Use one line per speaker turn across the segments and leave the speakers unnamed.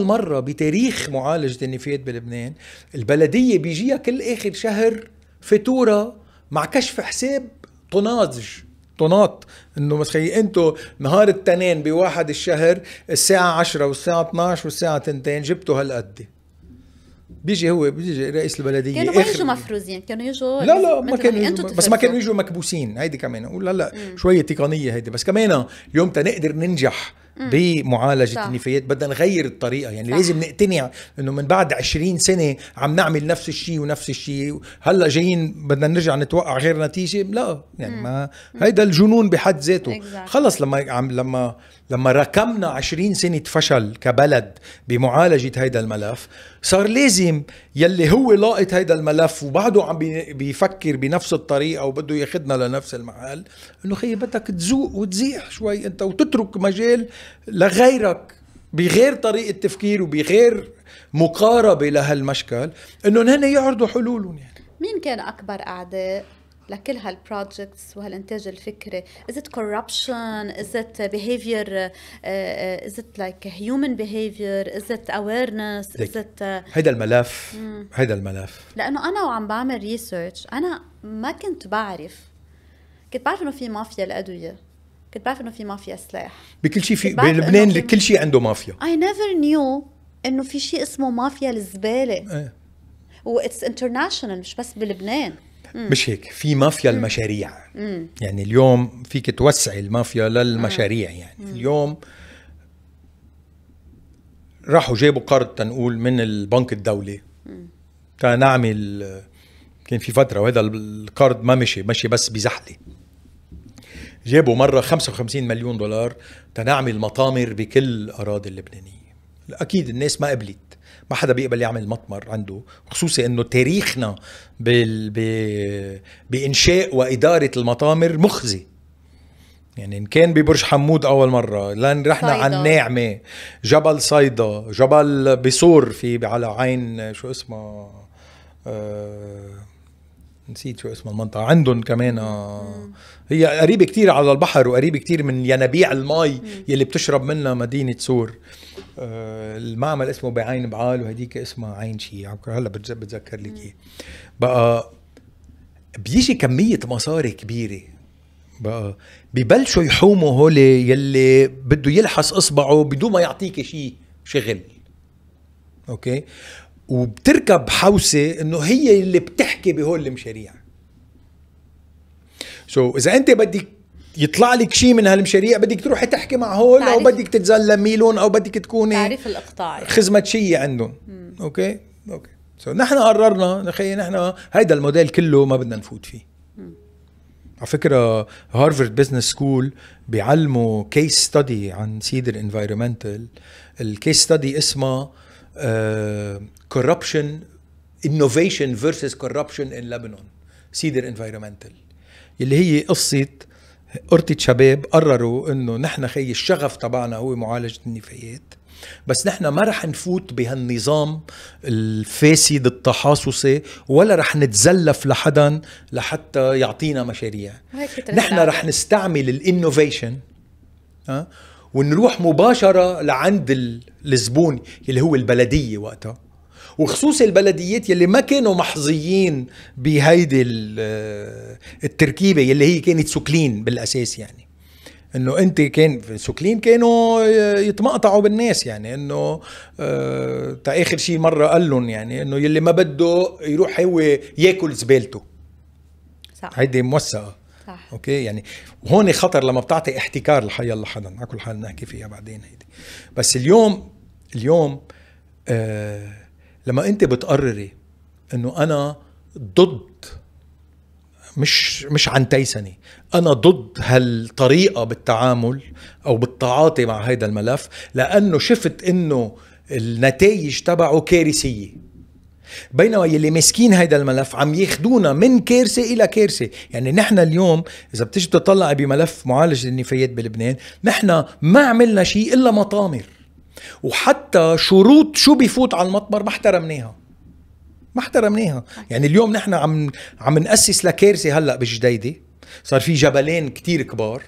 مرة بتاريخ معالجة النفايات بلبنان البلدية بيجيها كل آخر شهر فاتورة مع كشف حساب طناج طناط انه مثلا انتو نهار التنين بواحد الشهر الساعة 10 والساعة 12 والساعة 2 جبتوا هالقد بيجي هو بيجي رئيس البلديه كانوا ما يجوا مفروزين كانوا يجوا لا لا ما كانوا يجو بس ما كانوا يجوا مكبوسين هيدي كمان ولا هلا شويه تقنيه هيدي بس كمان يوم تنقدر ننجح بمعالجه النفايات بدنا نغير الطريقه يعني صح. لازم نقتنع انه من بعد 20 سنه عم نعمل نفس الشيء ونفس الشيء هلا جايين بدنا نرجع نتوقع غير نتيجه لا يعني مم. ما هيدا الجنون بحد ذاته خلص لما عم لما لما ركمنا 20 سنه فشل كبلد بمعالجه هيدا الملف صار لازم يلي هو لاقط هيدا الملف وبعده عم بيفكر بنفس الطريقه وبده ياخذنا لنفس المحل انه خيي بدك تزوق وتزيح شوي انت وتترك مجال لغيرك بغير طريقه تفكير وبغير مقاربه لهالمشكل انهم هن يعرضوا حلولهم يعني مين كان اكبر اعداء لكل هالبروجكتس وهالانتاج الفكري از ات corruption از ات behavior از ات لايك هيومن behavior از ات awareness از ات uh, هيدا الملف هيدا الملف لانه انا وعم بعمل ريسيرش انا ما كنت بعرف كنت بعرف انه في مافيا الادويه كنت بعرف انه في مافيا سلاح بكل شيء في بلبنان كل شيء عنده مافيا اي نيفر نيو انه في شيء اسمه مافيا الزباله ايه واتس انترناشونال مش بس بلبنان مم. مش هيك في مافيا مم. المشاريع مم. يعني اليوم فيك توسعي المافيا للمشاريع يعني مم. اليوم راحوا جابوا قرض تنقول من البنك الدولي تنعمل كان في فتره وهذا القرض ما مشي مشي بس بزحله جابوا مرة 55 مليون دولار تنعمل مطامر بكل الأراضي اللبنانية أكيد الناس ما قبلت ما حدا بيقبل يعمل مطمر عنده خصوصي انه تاريخنا بال... ب... بانشاء واداره المطامر مخزي يعني ان كان ببرج حمود اول مره لان رحنا على الناعمه جبل صيدا جبل بصور في على عين شو اسمه آه نسيت شو اسم المنطقه عندهم كمان آه، هي قريبه كتير على البحر وقريبه كتير من ينابيع المي يلي بتشرب منها مدينه سور آه، المعمل اسمه بعين بعال وهديك اسمها عين شي هلا بتذكر لك اياه بقى بيجي كميه مصاري كبيره بقى ببلشوا يحوموا هول يلي بده يلحس اصبعه بدون ما يعطيك شيء شغل اوكي وبتركب حوسه انه هي اللي بتحكي بهول المشاريع سو so, اذا انت بدك يطلع لك شيء من هالمشاريع بدك تروحي تحكي مع هول او بدك تتزلمي لهم او بدك تكوني تعريف الاقطاعي شيء عندهم اوكي اوكي سو so, نحن قررنا نخي نحن هيدا الموديل كله ما بدنا نفوت فيه على فكره هارفارد بزنس سكول بيعلموا كيس ستدي عن سيدر انفايرمنتال الكيس ستدي اسمها كوربشن انوفيشن فيرسس كوربشن ان لبنان سيدر انفايرمنتال اللي هي قصه قرطة شباب قرروا انه نحن خي الشغف تبعنا هو معالجة النفايات بس نحن ما رح نفوت بهالنظام الفاسد التحاصصي ولا رح نتزلف لحدا لحتى يعطينا مشاريع نحن رح نستعمل الانوفيشن ونروح مباشرة لعند الزبون اللي هو البلدية وقتها وخصوص البلديات يلي ما كانوا محظيين بهيدي آه، التركيبة يلي هي كانت سكلين بالأساس يعني انه انت كان سكلين كانوا آه، يتمقطعوا بالناس يعني انه آه، تا اخر شيء مره قال لهم يعني انه يلي ما بده يروح هو ياكل زبالته صح هيدي موثقه صح اوكي يعني هون خطر لما بتعطي احتكار لحي الله حدا على كل حال نحكي فيها بعدين هيدي بس اليوم اليوم آه لما انت بتقرري انه انا ضد مش مش عن تيسني انا ضد هالطريقه بالتعامل او بالتعاطي مع هيدا الملف لانه شفت انه النتائج تبعه كارثيه بينما يلي ماسكين هيدا الملف عم ياخدونا من كارثه الى كارثه، يعني نحن اليوم اذا بتيجي تطلع بملف معالجه النفايات بلبنان، نحن ما عملنا شيء الا مطامر. وحتى شروط شو بيفوت على المطبر ما احترمناها ما احترمناها يعني اليوم نحن عم عم نأسس لكارثه هلا بجديده صار في جبلين كتير كبار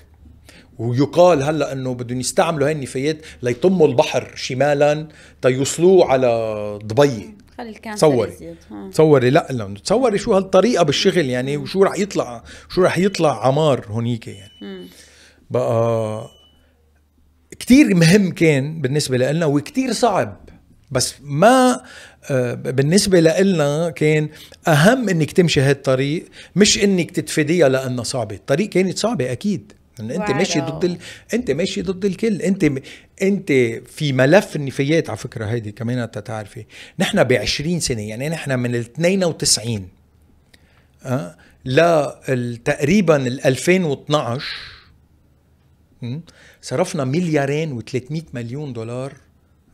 ويقال هلا انه بدهم يستعملوا هاي النفايات ليطموا البحر شمالا تيوصلوه على دبي تصوري تصوري لا لا تصوري شو هالطريقه بالشغل يعني وشو رح يطلع شو رح يطلع عمار هونيك يعني بقى كتير مهم كان بالنسبة لنا وكتير صعب بس ما آه، بالنسبة لنا كان أهم إنك تمشي هالطريق مش إنك تتفاديها لأنها صعبة الطريق كانت صعبة أكيد يعني انت ماشي ضد ال... انت ماشي ضد الكل انت انت في ملف النفايات على فكره هيدي كمان انت تعرفي نحن ب 20 سنه يعني نحن من آه، ال 92 أه؟ ل تقريبا ال 2012 صرفنا مليارين و300 مليون دولار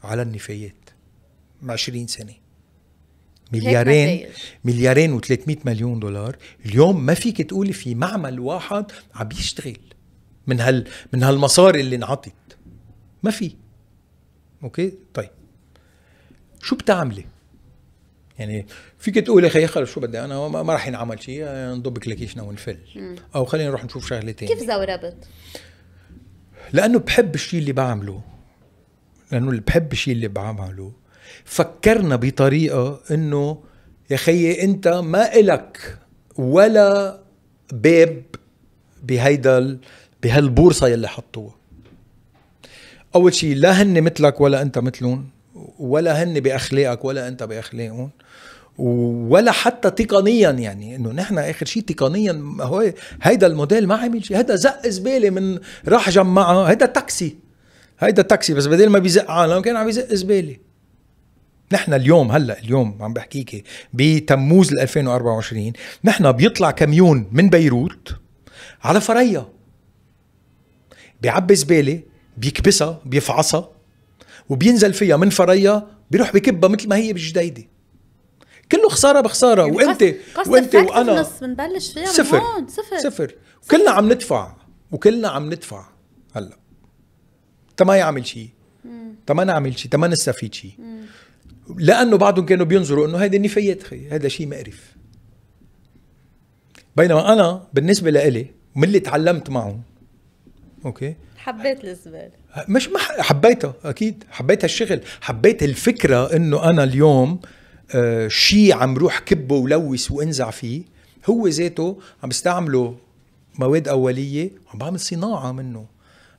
على النفايات 20 سنه مليارين مليارين و300 مليون دولار اليوم ما فيك تقولي في معمل واحد عم بيشتغل من هال من هالمصاري اللي انعطت ما في اوكي طيب شو بتعملي يعني فيك تقولي خي خلص شو بدي انا ما راح ينعمل شيء آه، نضب كلاكيشنا ونفل او خلينا نروح نشوف شغله ثانيه كيف زوربت ربط لانه بحب الشيء اللي بعمله لانه اللي بحب الشيء اللي بعمله فكرنا بطريقه انه يا خيي انت ما الك ولا باب بهيدا بهالبورصه يلي حطوها اول شيء لا هن مثلك ولا انت مثلهم ولا هن باخلاقك ولا انت باخلاقهم ولا حتى تقنيا يعني انه نحن اخر شيء تقنيا هو هيدا الموديل ما عمل شيء هيدا زق زباله من راح جمعها هيدا تاكسي هيدا تاكسي بس بدل ما بيزق عالم كان عم يزق زباله نحن اليوم هلا اليوم عم بحكيك بتموز 2024 نحن بيطلع كميون من بيروت على فريا بيعبي زباله بيكبسها بيفعصها وبينزل فيها من فريا بيروح بكبها مثل ما هي بالجديده كله خساره بخساره يعني وانت وانت وانا بنبلش فيها صفر صفر صفر كلنا عم ندفع وكلنا عم ندفع هلا تما يعمل شيء تما نعمل شيء تما نستفيد شيء لانه بعدهم كانوا بينظروا انه هيدي نفايات خي هذا شيء مقرف بينما انا بالنسبه لإلي من اللي تعلمت معهم اوكي حبيت الزباله مش ما حبيتها اكيد حبيت هالشغل حبيت الفكره انه انا اليوم آه، شيء عم روح كبه ولوث وانزع فيه هو ذاته عم بستعمله مواد اوليه عم بعمل صناعه منه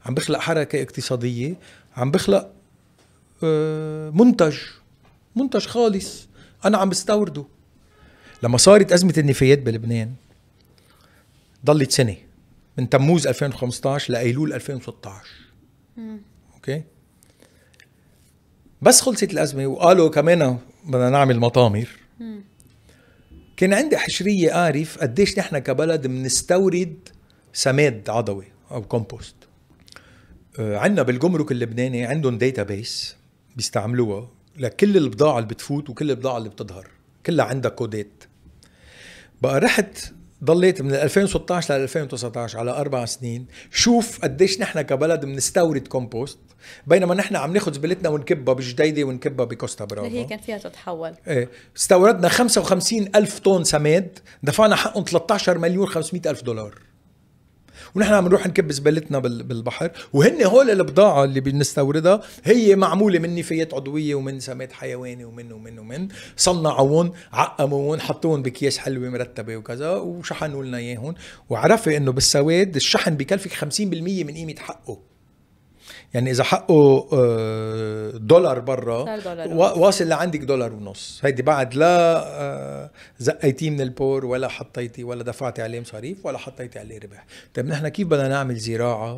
عم بخلق حركه اقتصاديه عم بخلق آه، منتج منتج خالص انا عم بستورده لما صارت ازمه النفايات بلبنان ضلت سنه من تموز 2015 لايلول 2016 اوكي بس خلصت الازمه وقالوا كمان بدنا نعمل مطامر كان عندي حشريه اعرف قديش نحن كبلد بنستورد سماد عضوي او كومبوست آه، عندنا بالجمرك اللبناني عندهم داتا بيس بيستعملوها لكل البضاعه اللي بتفوت وكل البضاعه اللي بتظهر كلها عندها كودات بقى رحت ضليت من 2016 ل 2019 على اربع سنين شوف قديش نحن كبلد بنستورد كومبوست بينما نحن عم ناخذ زبالتنا ونكبها بجديده ونكبها بكوستا برافو اللي هي كان فيها تتحول ايه استوردنا 55 الف طن سماد دفعنا حقهم 13 مليون 500 الف دولار ونحن عم نروح نكب زبالتنا بالبحر وهن هول البضاعه اللي بنستوردها هي معموله من نفايات عضويه ومن سماد حيواني ومن ومن ومن صنعوهم عقموهم حطوهم باكياس حلوه مرتبه وكذا وشحنوا لنا اياهم وعرفي انه بالسواد الشحن بكلفك 50% من قيمه حقه يعني اذا حقه آه، دولار برا آه. واصل لعندك دولار ونص هيدي بعد لا آه، زقيتيه من البور ولا حطيتي ولا دفعتي عليه مصاريف ولا حطيتي عليه ربح طيب نحن كيف بدنا نعمل زراعه